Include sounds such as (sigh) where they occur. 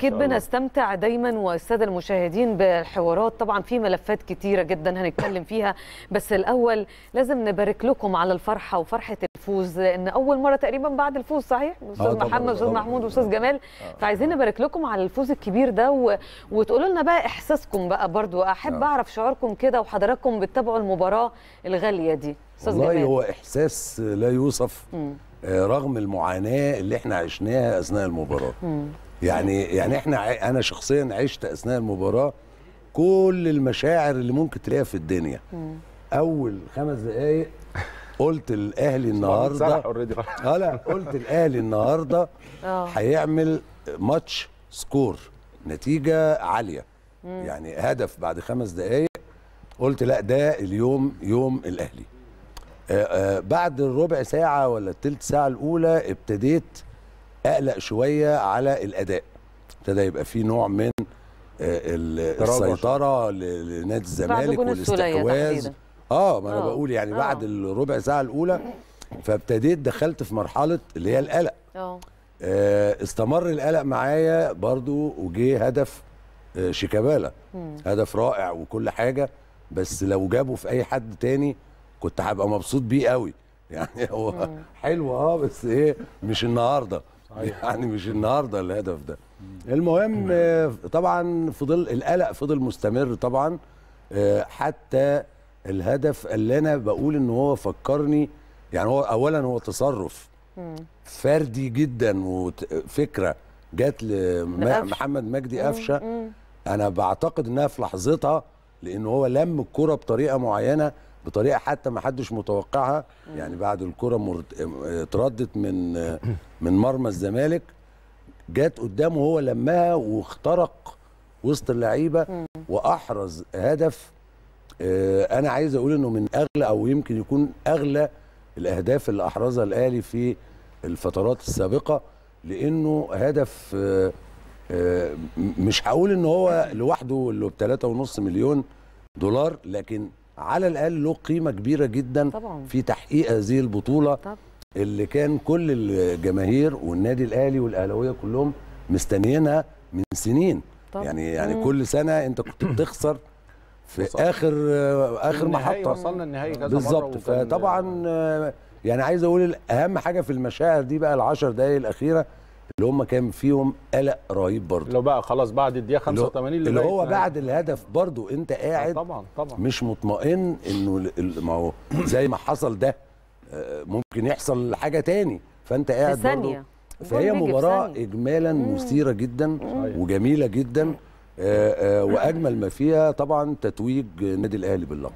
اكيد بنستمتع دايما والساده المشاهدين بالحوارات طبعا في ملفات كتيره جدا هنتكلم فيها بس الاول لازم نبارك لكم على الفرحه وفرحه الفوز لان اول مره تقريبا بعد الفوز صحيح استاذ آه، محمد استاذ محمود استاذ جمال آه. فعايزين نبارك لكم على الفوز الكبير ده و... وتقولوا لنا بقى احساسكم بقى برضو احب نعم. اعرف شعوركم كده وحضراتكم بتتابعوا المباراه الغاليه دي استاذ جمال والله هو احساس لا يوصف م. آه، رغم المعاناه اللي احنا عشناها اثناء المباراه يعني يعني احنا انا شخصيا عشت اثناء المباراه كل المشاعر اللي ممكن تلاقيها في الدنيا اول خمس دقائق قلت الاهلي النهارده اه لا قلت الاهلي النهارده آه. هيعمل ماتش سكور نتيجه عاليه يعني هدف بعد خمس دقائق قلت لا ده اليوم يوم الاهلي آآ آه، آآ آه، بعد الربع ساعه ولا الثلث ساعه الاولى ابتديت اقلق شويه على الاداء ابتدى يبقى في نوع من آه، السيطره لنادي الزمالك والاستحواذ اه ما انا آه. بقول يعني آه. بعد الربع ساعه الاولى فابتديت دخلت في مرحله اللي هي القلق اه استمر القلق معايا برضو وجه هدف شيكابالا هدف رائع وكل حاجه بس لو جابه في اي حد تاني كنت هبقى مبسوط بيه قوي (laughs) يعني هو حلو اه بس ايه مش النهارده صحيح. (laughs) يعني مش النهارده الهدف ده المهم آه، طبعا فضل القلق فضل مستمر طبعا آه، حتى الهدف اللي انا بقول ان هو فكرني يعني هو اولا هو تصرف فردي جدا وفكره جت لمحمد مجدي قفشه انا بعتقد انها في لحظتها لان هو لم الكره بطريقه معينه بطريقه حتى ما حدش متوقعها يعني بعد الكره اتردت من من مرمى الزمالك جت قدامه هو لماها واخترق وسط اللعيبه واحرز هدف آه، انا عايز اقول انه من اغلى او يمكن يكون اغلى الاهداف اللي احرزها الاهلي في الفترات السابقه لانه هدف آه، آه، مش هقول ان هو لوحده اللي ب 3.5 مليون دولار لكن على الاقل له قيمه كبيره جدا طبعا. في تحقيق هذه البطوله طبعا. اللي كان كل الجماهير والنادي الاهلي والاهلاويه كلهم مستنيينها من سنين طبعا. يعني يعني مم. كل سنه انت كنت بتخسر في وصلت. اخر اخر محطه وصلنا النهائي كذا بالظبط فطبعا يعني. يعني عايز اقول اهم حاجه في المشاعر دي بقى العشر دقائق الاخيره اللي هم كان فيهم قلق رهيب برضه لو بقى خلاص بعد الدقيقه 85 اللي, اللي هو بعد يعني. الهدف برضه انت آه، قاعد طبعا طبعا مش مطمئن انه ما هو زي ما حصل ده آه، ممكن يحصل حاجه تاني فانت قاعد برضه فهي مباراه اجمالا مثيره جدا وجميله جدا آه، واجمل ما فيها طبعا تتويج النادي الاهلي باللقب